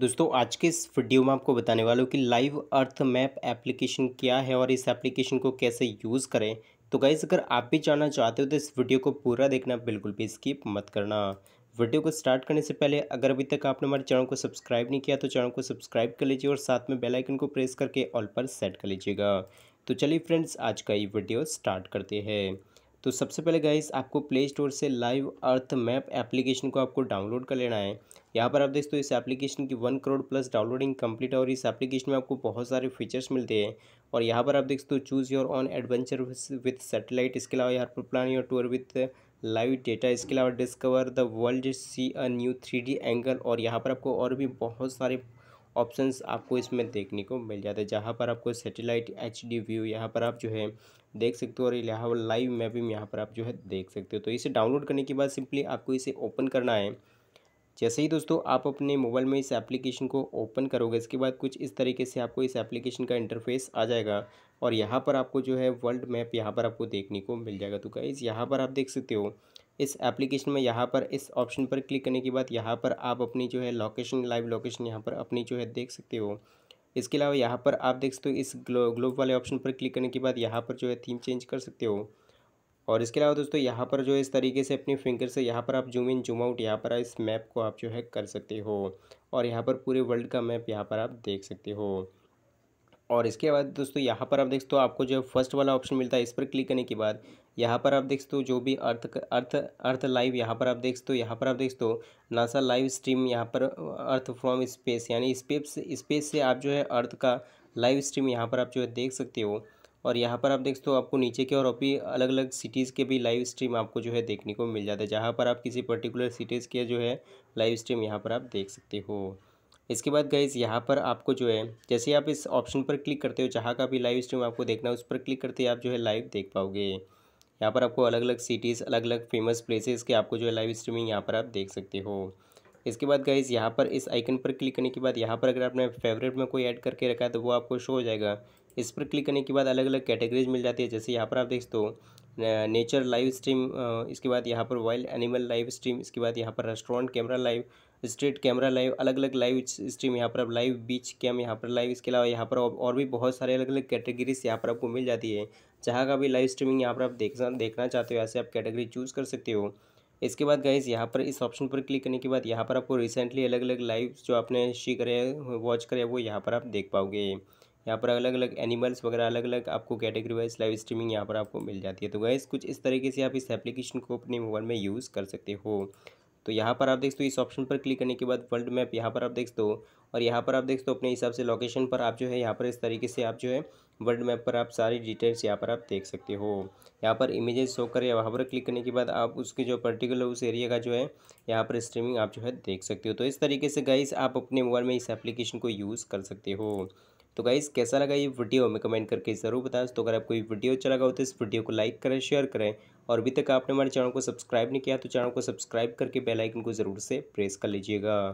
दोस्तों आज के इस वीडियो में आपको बताने वाला हूँ कि लाइव अर्थ मैप एप्लीकेशन क्या है और इस एप्लीकेशन को कैसे यूज़ करें तो गाइज़ अगर आप भी जानना चाहते हो तो इस वीडियो को पूरा देखना बिल्कुल भी स्किप मत करना वीडियो को स्टार्ट करने से पहले अगर अभी तक आपने हमारे चैनल को सब्सक्राइब नहीं किया तो चैनल को सब्सक्राइब कर लीजिए और साथ में बेलाइकन को प्रेस करके ऑल पर सेट कर लीजिएगा तो चलिए फ्रेंड्स आज का ये वीडियो स्टार्ट करते हैं तो सबसे पहले गाइस आपको प्ले स्टोर से लाइव अर्थ मैप एप्लीकेशन को आपको डाउनलोड कर लेना है यहाँ पर आप हो इस एप्लीकेशन की one crore plus downloading complete है और इस एप्लीकेशन में आपको बहुत सारे फीचर्स मिलते हैं और यहाँ पर आप हो choose your own adventure with satellite इसके अलावा यहाँ पर plan your tour with live data इसके अलावा discover the world see a new three angle और यहाँ पर आपको और भी बहुत सारे ऑप्शंस आपको इसमें देखने को मिल जाते हैं जहाँ पर आपको सेटेलाइट एच डी व्यू यहाँ पर आप जो है देख सकते हो और यहाँ पर लाइव मैपिंग यहाँ पर आप जो है देख सकते हो तो इसे डाउनलोड करने के बाद सिंपली आपको इसे ओपन करना है जैसे ही दोस्तों आप अपने मोबाइल में इस एप्लीकेशन को ओपन करोगे इसके बाद कुछ इस तरीके से आपको इस एप्लीकेशन का इंटरफेस आ जाएगा और यहाँ पर आपको जो है वर्ल्ड मैप यहाँ पर आपको देखने को मिल जाएगा तो गाइज़ यहाँ पर आप देख सकते हो इस एप्लीकेशन में यहाँ पर इस ऑप्शन पर क्लिक करने के बाद यहाँ पर आप अपनी जो है लोकेशन लाइव लोकेशन यहाँ पर अपनी जो है देख सकते हो इसके अलावा यहाँ पर आप देख सकते हो इस ग्लो ग्लोब वाले ऑप्शन पर क्लिक करने के बाद यहाँ पर जो है थीम चेंज कर सकते हो और इसके अलावा दोस्तों यहाँ पर जो है इस तरीके से अपनी फिंगर से यहाँ पर आप जूम इन जूम आउट यहाँ पर इस मैप को आप जो है कर सकते हो और यहाँ पर पूरे वर्ल्ड का मैप यहाँ पर आप देख सकते हो और इसके बाद दोस्तों यहाँ पर आप देख सकते हो आपको जो फर्स्ट वाला ऑप्शन मिलता है इस पर क्लिक करने के बाद यहाँ पर आप देख सकते हो जो भी अर्थ अर्थ अर्थ लाइव यहाँ पर आप देख सकते हो यहाँ पर आप देख सकते हो नासा लाइव स्ट्रीम यहाँ पर अर्थ फ्रॉम स्पेस यानी स्पेस स्पेस से आप जो है अर्थ का लाइव स्ट्रीम यहाँ पर आप जो है देख सकते हो और यहाँ पर आप देख सकते हो आपको नीचे के और भी अलग अलग सिटीज़ के भी लाइव स्ट्रीम आपको जो है देखने को मिल जाता है जहाँ पर आप किसी पर्टिकुलर सिटीज़ के जो है लाइव स्ट्रीम यहाँ पर आप देख सकते हो इसके बाद गाइज़ यहाँ पर आपको जो है जैसे आप इस ऑप्शन पर क्लिक करते हो जहाँ का भी लाइव स्ट्रीम आपको देखना है उस पर क्लिक करते ही आप जो है लाइव देख पाओगे यहाँ पर आपको अलग अलग सिटीज़ अलग अलग फेमस प्लेसेस के आपको जो है लाइव स्ट्रीमिंग यहाँ पर आप देख सकते हो इसके बाद गाइज़ यहाँ पर इस आइकन पर क्लिक करने के बाद यहाँ पर अगर आपने फेवरेट में कोई ऐड करके रखा है तो वो आपको शो हो जाएगा इस पर क्लिक करने के बाद अलग अलग कैटेगरीज मिल जाती है जैसे यहाँ पर आप देखते हो नेचर लाइव स्ट्रीम इसके बाद यहाँ पर वाइल्ड एनिमल लाइव स्ट्रीम इसके बाद यहाँ पर restaurant camera live street camera live अलग अलग लाइव स्ट्रीम यहाँ पर आप लाइव बीच कैम यहाँ पर लाइव इसके अलावा यहाँ पर और भी बहुत सारे अलग अलग कैटेगरीज यहाँ पर आपको मिल जाती है जहाँ का भी लाइव स्ट्रीमिंग यहाँ पर आप देखना देखना चाहते हो यहाँ से आप कैटेगरी चूज़ कर सकते हो इसके बाद गाइज यहाँ पर इस ऑप्शन पर क्लिक करने के बाद यहाँ पर आपको रिसेंटली अलग अलग लाइव जो आपने शी करे वॉच करे वो यहाँ पर आप देख पाओगे यहाँ पर अलग अलग एनिमल्स वगैरह अलग अलग आपको कैटेगरी वाइज लाइव स्ट्रीमिंग यहाँ पर आपको मिल जाती है तो गैस कुछ इस तरीके से आप इस एप्लीकेशन को अपने मोबाइल में यूज़ कर सकते हो तो यहाँ पर आप देख दो इस ऑप्शन पर क्लिक करने के बाद वर्ल्ड मैप यहाँ पर आप देख दो और यहाँ पर आप देख दो अपने हिसाब से लोकेशन पर आप जो है यहाँ पर इस तरीके से आप जो है वर्ल्ड मैप पर आप सारी डिटेल्स यहाँ पर आप देख सकते हो यहाँ पर इमेजेस शो कर या वहाँ पर क्लिक करने के बाद आप उसके जो पर्टिकुलर उस एरिया का जो है यहाँ पर स्ट्रीमिंग आप जो है देख सकते हो तो इस तरीके से गाइस आप अपने मोबाइल में इस एप्लीकेशन को यूज़ कर सकते हो तो गाइज़ कैसा लगा ये वीडियो हमें कमेंट करके ज़रूर बताएं तो अगर आपको ये वीडियो अच्छा लगा हो तो इस वीडियो को लाइक करें शेयर करें और अभी तक आपने हमारे चैनल को सब्सक्राइब नहीं किया तो चैनल को सब्सक्राइब करके बेलाइकन को ज़रूर से प्रेस कर लीजिएगा